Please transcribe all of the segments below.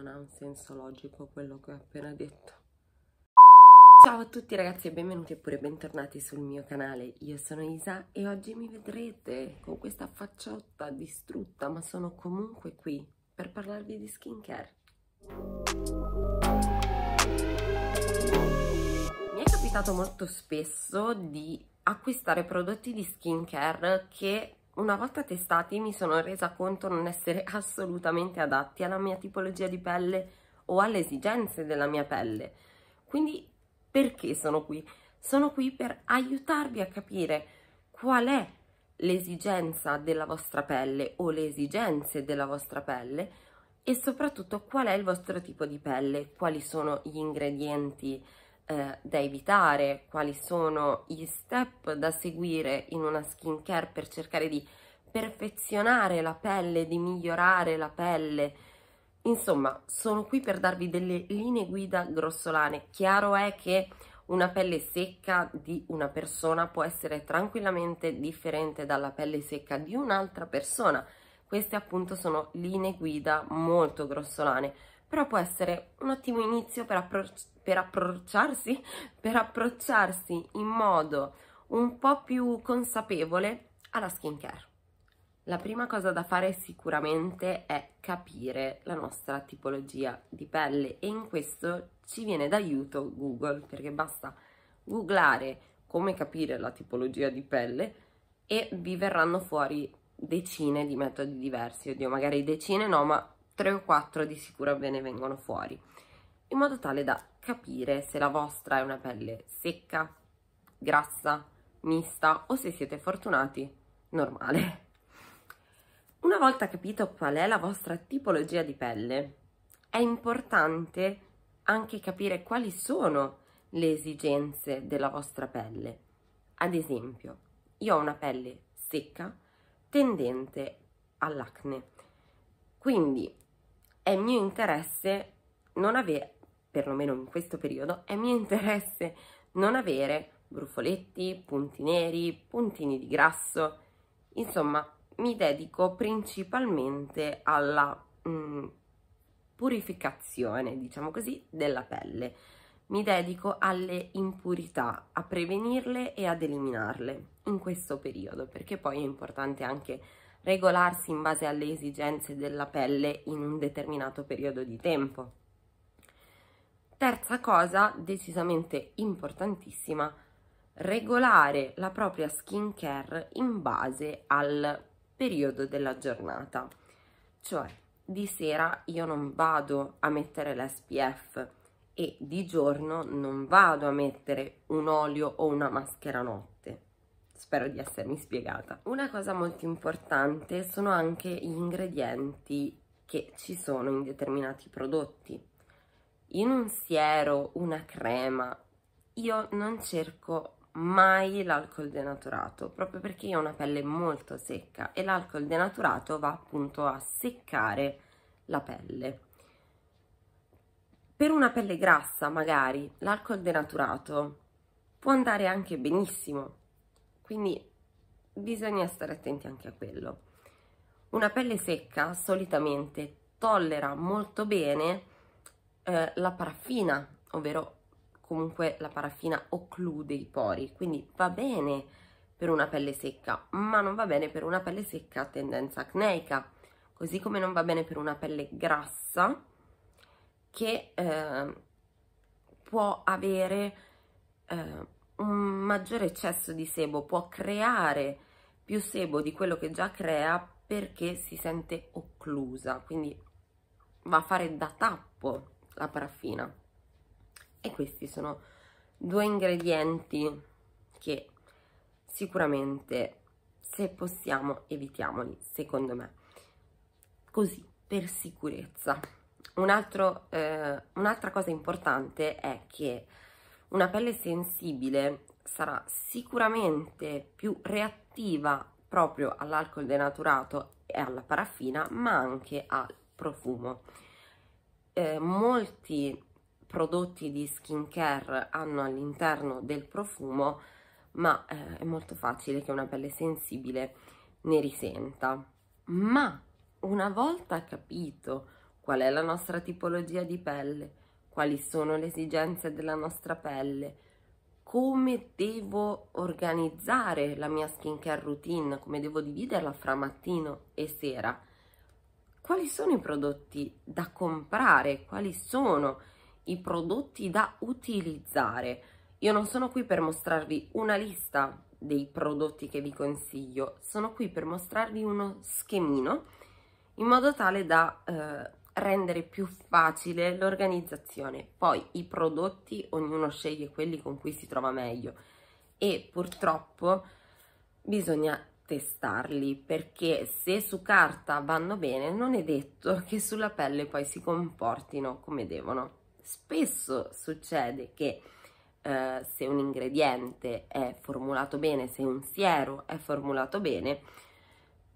non ha un senso logico quello che ho appena detto. Ciao a tutti ragazzi e benvenuti oppure bentornati sul mio canale, io sono Isa e oggi mi vedrete con questa facciotta distrutta ma sono comunque qui per parlarvi di skincare. Mi è capitato molto spesso di acquistare prodotti di skincare che una volta testati mi sono resa conto non essere assolutamente adatti alla mia tipologia di pelle o alle esigenze della mia pelle. Quindi perché sono qui? Sono qui per aiutarvi a capire qual è l'esigenza della vostra pelle o le esigenze della vostra pelle e soprattutto qual è il vostro tipo di pelle, quali sono gli ingredienti eh, da evitare, quali sono gli step da seguire in una skincare per cercare di perfezionare la pelle, di migliorare la pelle. Insomma, sono qui per darvi delle linee guida grossolane. Chiaro è che una pelle secca di una persona può essere tranquillamente differente dalla pelle secca di un'altra persona. Queste appunto sono linee guida molto grossolane però può essere un ottimo inizio per, approc per approcciarsi, per approcciarsi in modo un po' più consapevole alla skincare. La prima cosa da fare sicuramente è capire la nostra tipologia di pelle e in questo ci viene d'aiuto Google perché basta googlare come capire la tipologia di pelle e vi verranno fuori decine di metodi diversi, oddio magari decine no ma 3 o 4 di sicuro ve ne vengono fuori in modo tale da capire se la vostra è una pelle secca, grassa, mista o se siete fortunati, normale. Una volta capito qual è la vostra tipologia di pelle, è importante anche capire quali sono le esigenze della vostra pelle. Ad esempio, io ho una pelle secca tendente all'acne, quindi è mio interesse non avere, perlomeno in questo periodo, è mio interesse non avere brufoletti, punti neri, puntini di grasso, insomma mi dedico principalmente alla mh, mm, purificazione, diciamo così, della pelle. Mi dedico alle impurità, a prevenirle e ad eliminarle in questo periodo, perché poi è importante anche regolarsi in base alle esigenze della pelle in un determinato periodo di tempo. Terza cosa, decisamente importantissima, regolare la propria skin care in base al periodo della giornata. Cioè, di sera io non vado a mettere l'SPF e di giorno non vado a mettere un olio o una maschera notte spero di essermi spiegata. Una cosa molto importante sono anche gli ingredienti che ci sono in determinati prodotti. In un siero, una crema, io non cerco mai l'alcol denaturato, proprio perché io ho una pelle molto secca e l'alcol denaturato va appunto a seccare la pelle. Per una pelle grassa, magari, l'alcol denaturato può andare anche benissimo, quindi bisogna stare attenti anche a quello. Una pelle secca solitamente tollera molto bene eh, la paraffina, ovvero comunque la paraffina occlude i pori, quindi va bene per una pelle secca, ma non va bene per una pelle secca a tendenza acneica, così come non va bene per una pelle grassa che eh, può avere eh, un maggiore eccesso di sebo, può creare più sebo di quello che già crea perché si sente occlusa, quindi va a fare da tappo la paraffina. E questi sono due ingredienti che sicuramente se possiamo evitiamoli, secondo me. Così, per sicurezza. Eh, un'altra eh, un cosa importante è che una pelle sensibile sarà sicuramente più reattiva proprio all'alcol denaturato e alla paraffina, ma anche al profumo. Eh, molti prodotti di skincare hanno all'interno del profumo, ma eh, è molto facile che una pelle sensibile ne risenta. Ma una volta capito qual è la nostra tipologia di pelle, quali sono le esigenze della nostra pelle, come devo organizzare la mia skincare routine, come devo dividerla fra mattino e sera, quali sono i prodotti da comprare, quali sono i prodotti da utilizzare. Io non sono qui per mostrarvi una lista dei prodotti che vi consiglio, sono qui per mostrarvi uno schemino in modo tale da eh, rendere più facile l'organizzazione. Poi i prodotti, ognuno sceglie quelli con cui si trova meglio e purtroppo bisogna testarli perché se su carta vanno bene non è detto che sulla pelle poi si comportino come devono. Spesso succede che eh, se un ingrediente è formulato bene, se un siero è formulato bene,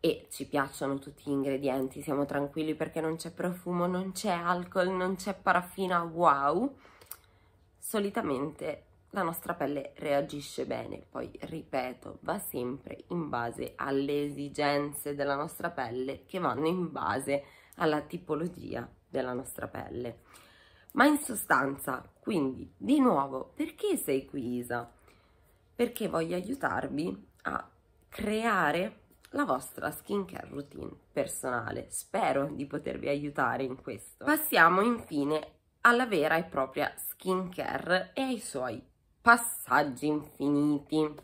e ci piacciono tutti gli ingredienti, siamo tranquilli perché non c'è profumo, non c'è alcol, non c'è paraffina, wow, solitamente la nostra pelle reagisce bene. Poi, ripeto, va sempre in base alle esigenze della nostra pelle che vanno in base alla tipologia della nostra pelle. Ma in sostanza, quindi, di nuovo, perché sei qui Isa? Perché voglio aiutarvi a creare la vostra skincare routine personale. Spero di potervi aiutare in questo. Passiamo infine alla vera e propria skincare e ai suoi passaggi infiniti.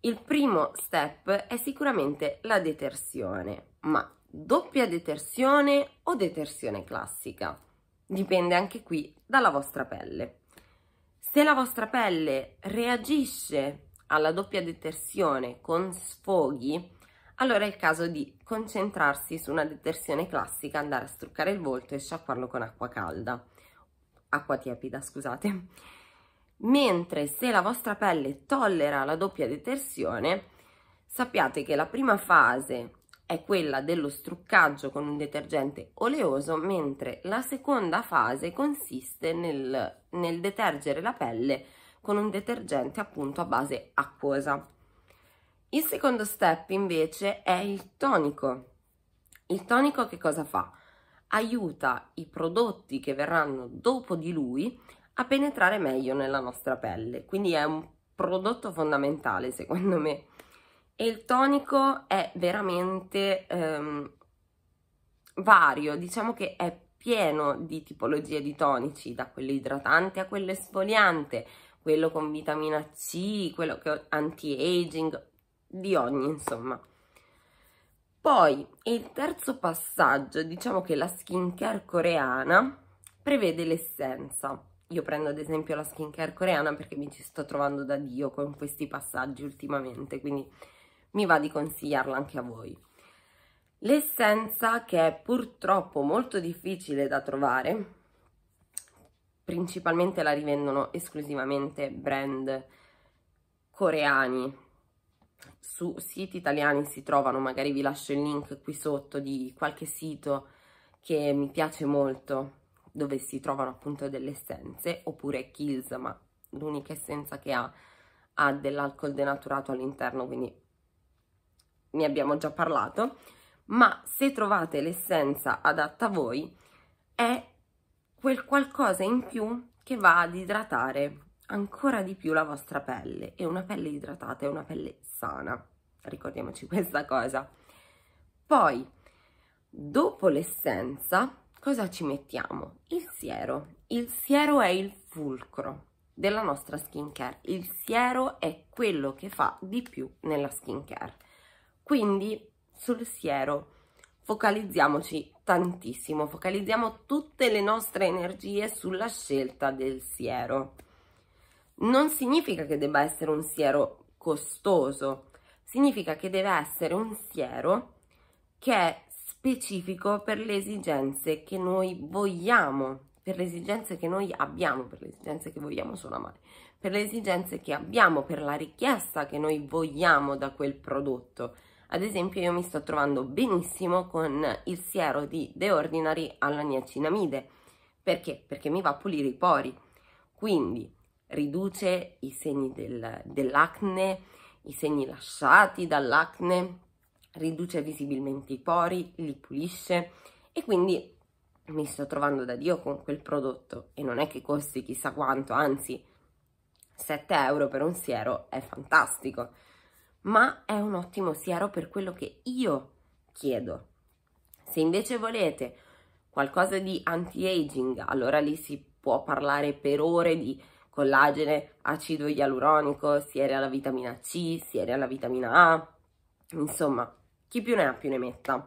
Il primo step è sicuramente la detersione, ma doppia detersione o detersione classica? Dipende anche qui dalla vostra pelle. Se la vostra pelle reagisce alla doppia detersione con sfoghi, allora è il caso di concentrarsi su una detersione classica, andare a struccare il volto e sciacquarlo con acqua calda, acqua tiepida, scusate. Mentre se la vostra pelle tollera la doppia detersione, sappiate che la prima fase è quella dello struccaggio con un detergente oleoso, mentre la seconda fase consiste nel, nel detergere la pelle con un detergente appunto a base acquosa. Il secondo step invece è il tonico. Il tonico che cosa fa? Aiuta i prodotti che verranno dopo di lui a penetrare meglio nella nostra pelle, quindi è un prodotto fondamentale secondo me. E il tonico è veramente ehm, vario, diciamo che è pieno di tipologie di tonici, da quello idratante a quello esfoliante, quello con vitamina C, quello che anti-aging, di ogni, insomma. Poi, il terzo passaggio, diciamo che la skincare coreana prevede l'essenza. Io prendo ad esempio la skincare coreana perché mi ci sto trovando da Dio con questi passaggi ultimamente, quindi mi va di consigliarla anche a voi. L'essenza che è purtroppo molto difficile da trovare, principalmente la rivendono esclusivamente brand coreani su siti italiani si trovano, magari vi lascio il link qui sotto di qualche sito che mi piace molto dove si trovano appunto delle essenze oppure Kills ma l'unica essenza che ha ha dell'alcol denaturato all'interno quindi ne abbiamo già parlato ma se trovate l'essenza adatta a voi è quel qualcosa in più che va ad idratare ancora di più la vostra pelle È una pelle idratata è una pelle sana ricordiamoci questa cosa poi dopo l'essenza cosa ci mettiamo il siero il siero è il fulcro della nostra skincare il siero è quello che fa di più nella skincare quindi sul siero focalizziamoci tantissimo focalizziamo tutte le nostre energie sulla scelta del siero non significa che debba essere un siero costoso, significa che deve essere un siero che è specifico per le esigenze che noi vogliamo, per le esigenze che noi abbiamo, per le esigenze che vogliamo suona amare, per le esigenze che abbiamo, per la richiesta che noi vogliamo da quel prodotto. Ad esempio io mi sto trovando benissimo con il siero di The Ordinary alla niacinamide. Perché? Perché mi va a pulire i pori. Quindi riduce i segni del, dell'acne, i segni lasciati dall'acne, riduce visibilmente i pori, li pulisce e quindi mi sto trovando da Dio con quel prodotto e non è che costi chissà quanto, anzi 7 euro per un siero è fantastico, ma è un ottimo siero per quello che io chiedo. Se invece volete qualcosa di anti-aging, allora lì si può parlare per ore di collagene, acido ialuronico, siere alla vitamina C, siere alla vitamina A, insomma, chi più ne ha più ne metta.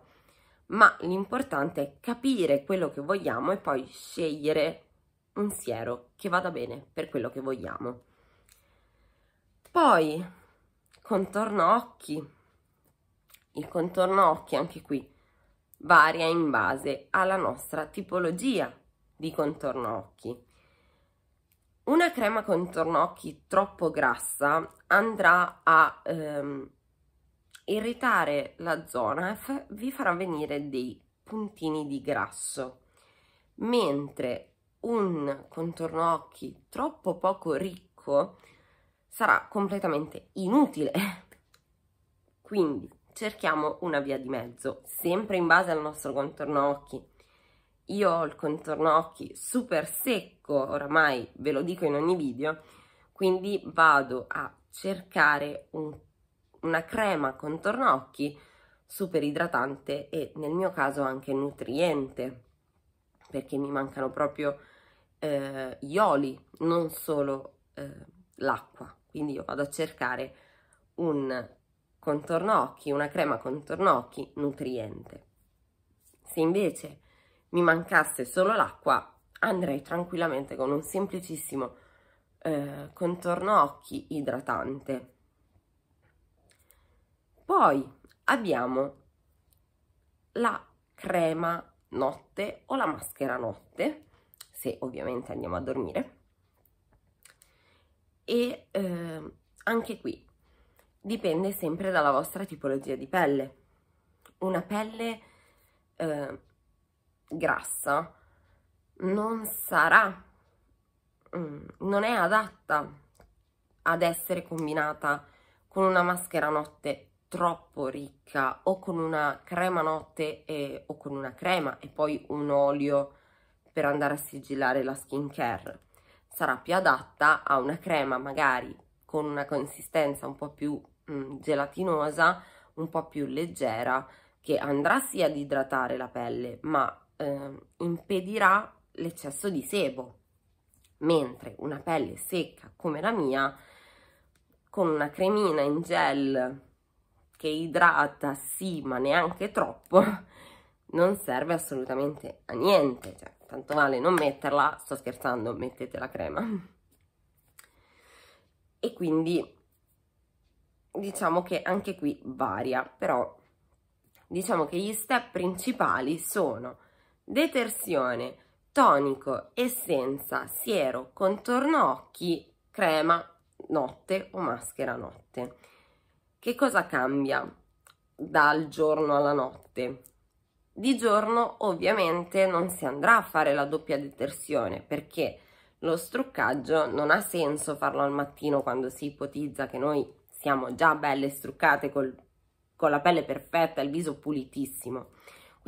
Ma l'importante è capire quello che vogliamo e poi scegliere un siero che vada bene per quello che vogliamo. Poi, contorno occhi. Il contorno occhi, anche qui, varia in base alla nostra tipologia di contorno occhi. Una crema contorno occhi troppo grassa andrà a ehm, irritare la zona e vi farà venire dei puntini di grasso, mentre un contorno occhi troppo poco ricco sarà completamente inutile. Quindi cerchiamo una via di mezzo, sempre in base al nostro contorno occhi io ho il contorno occhi super secco, oramai ve lo dico in ogni video, quindi vado a cercare un, una crema contorno occhi super idratante e nel mio caso anche nutriente, perché mi mancano proprio eh, oli, non solo eh, l'acqua. Quindi io vado a cercare un contorno occhi, una crema contorno occhi nutriente. Se invece mi mancasse solo l'acqua andrei tranquillamente con un semplicissimo eh, contorno occhi idratante. Poi abbiamo la crema notte o la maschera notte, se ovviamente andiamo a dormire. E eh, anche qui dipende sempre dalla vostra tipologia di pelle. Una pelle eh, grassa non sarà, mm, non è adatta ad essere combinata con una maschera notte troppo ricca o con una crema notte e, o con una crema e poi un olio per andare a sigillare la skin care. Sarà più adatta a una crema magari con una consistenza un po' più mh, mm, gelatinosa, un po' più leggera, che andrà sì ad idratare la pelle, ma eh, impedirà l'eccesso di sebo, mentre una pelle secca come la mia, con una cremina in gel che idrata sì ma neanche troppo, non serve assolutamente a niente, cioè, tanto vale non metterla, sto scherzando, mettete la crema. E quindi diciamo che anche qui varia, però diciamo che gli step principali sono detersione, tonico, essenza, siero, contorno occhi, crema notte o maschera notte. Che cosa cambia dal giorno alla notte? Di giorno ovviamente non si andrà a fare la doppia detersione perché lo struccaggio non ha senso farlo al mattino quando si ipotizza che noi siamo già belle struccate col, con la pelle perfetta, e il viso pulitissimo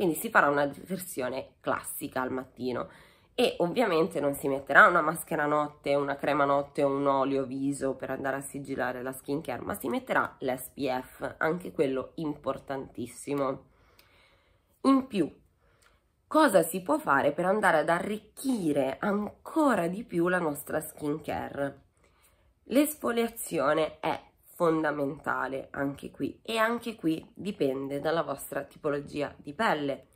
quindi si farà una diversione classica al mattino e ovviamente non si metterà una maschera notte, una crema notte o un olio viso per andare a sigillare la skincare, ma si metterà l'SPF, anche quello importantissimo. In più, cosa si può fare per andare ad arricchire ancora di più la nostra skincare? L'esfoliazione è fondamentale anche qui e anche qui dipende dalla vostra tipologia di pelle.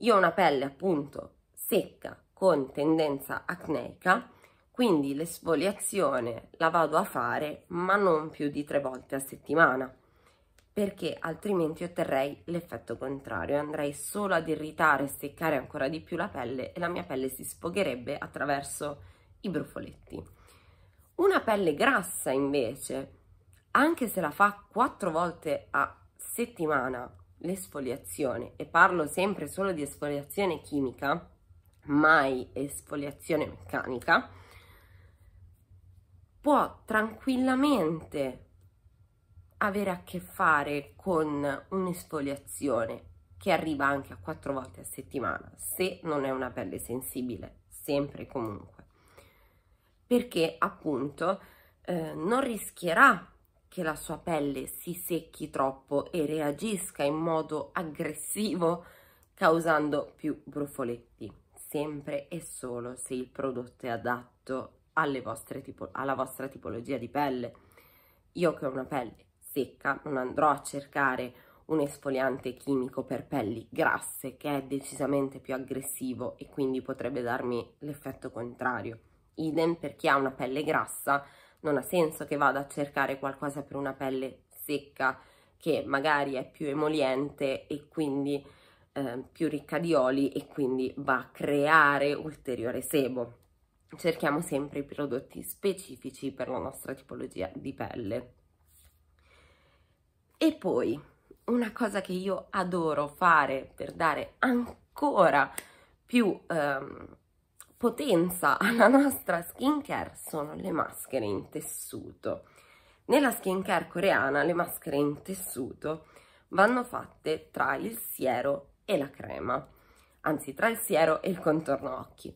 Io ho una pelle appunto secca con tendenza acneica, quindi l'esfoliazione la vado a fare ma non più di tre volte a settimana perché altrimenti otterrei l'effetto contrario andrei solo ad irritare e seccare ancora di più la pelle e la mia pelle si sfogherebbe attraverso i brufoletti. Una pelle grassa invece anche se la fa quattro volte a settimana l'esfoliazione, e parlo sempre solo di esfoliazione chimica, mai esfoliazione meccanica, può tranquillamente avere a che fare con un'esfoliazione che arriva anche a quattro volte a settimana, se non è una pelle sensibile, sempre e comunque, perché appunto eh, non rischierà che la sua pelle si secchi troppo e reagisca in modo aggressivo causando più brufoletti, sempre e solo se il prodotto è adatto tipo alla vostra tipologia di pelle. Io che ho una pelle secca non andrò a cercare un esfoliante chimico per pelli grasse che è decisamente più aggressivo e quindi potrebbe darmi l'effetto contrario. Idem per chi ha una pelle grassa non ha senso che vada a cercare qualcosa per una pelle secca che magari è più emoliente e quindi eh, più ricca di oli e quindi va a creare ulteriore sebo. Cerchiamo sempre i prodotti specifici per la nostra tipologia di pelle. E poi una cosa che io adoro fare per dare ancora più ehm, potenza alla nostra skincare sono le maschere in tessuto. Nella skincare coreana le maschere in tessuto vanno fatte tra il siero e la crema, anzi tra il siero e il contorno occhi.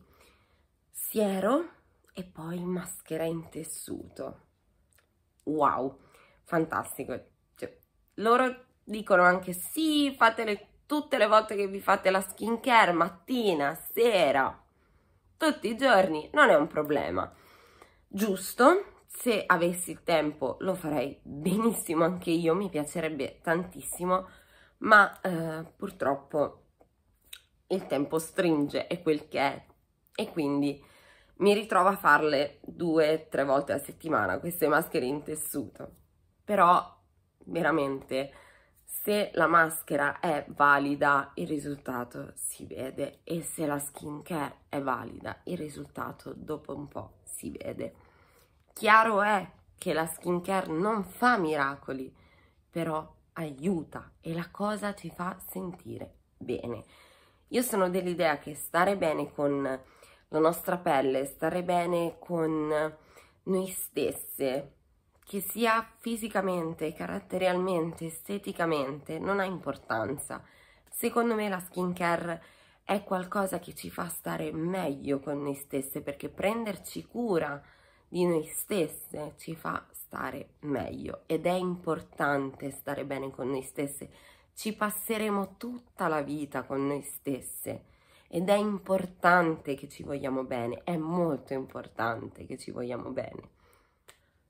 Siero e poi maschera in tessuto. Wow, fantastico. Cioè, loro dicono anche sì, fatele tutte le volte che vi fate la skincare, mattina, sera, tutti i giorni, non è un problema. Giusto, se avessi il tempo lo farei benissimo anche io, mi piacerebbe tantissimo, ma eh, purtroppo il tempo stringe, è quel che è, e quindi mi ritrovo a farle due, tre volte a settimana queste maschere in tessuto. Però veramente se la maschera è valida il risultato si vede e se la skincare è valida il risultato dopo un po' si vede. Chiaro è che la skincare non fa miracoli, però aiuta e la cosa ci fa sentire bene. Io sono dell'idea che stare bene con la nostra pelle, stare bene con noi stesse, che sia fisicamente, caratterialmente, esteticamente, non ha importanza. Secondo me la skincare è qualcosa che ci fa stare meglio con noi stesse perché prenderci cura di noi stesse ci fa stare meglio ed è importante stare bene con noi stesse. Ci passeremo tutta la vita con noi stesse ed è importante che ci vogliamo bene, è molto importante che ci vogliamo bene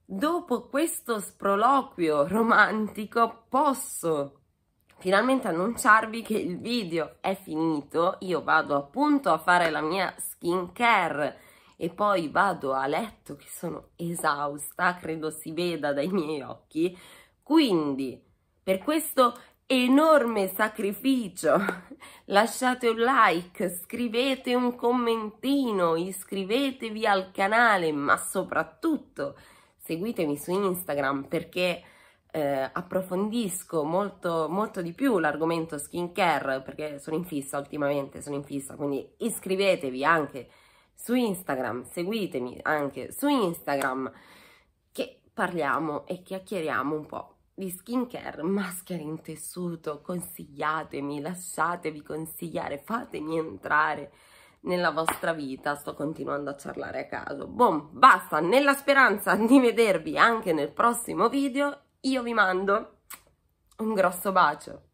dopo questo sproloquio romantico posso finalmente annunciarvi che il video è finito, io vado appunto a fare la mia skin care e poi vado a letto che sono esausta, credo si veda dai miei occhi, quindi per questo enorme sacrificio lasciate un like, scrivete un commentino, iscrivetevi al canale ma soprattutto seguitemi su Instagram perché eh, approfondisco molto, molto di più l'argomento skincare perché sono in fissa ultimamente, sono in fissa, quindi iscrivetevi anche su Instagram, seguitemi anche su Instagram che parliamo e chiacchieriamo un po' di skincare, maschere in tessuto, consigliatemi, lasciatevi consigliare, fatemi entrare nella vostra vita, sto continuando a parlare a caso. Boom, basta, nella speranza di vedervi anche nel prossimo video, io vi mando un grosso bacio.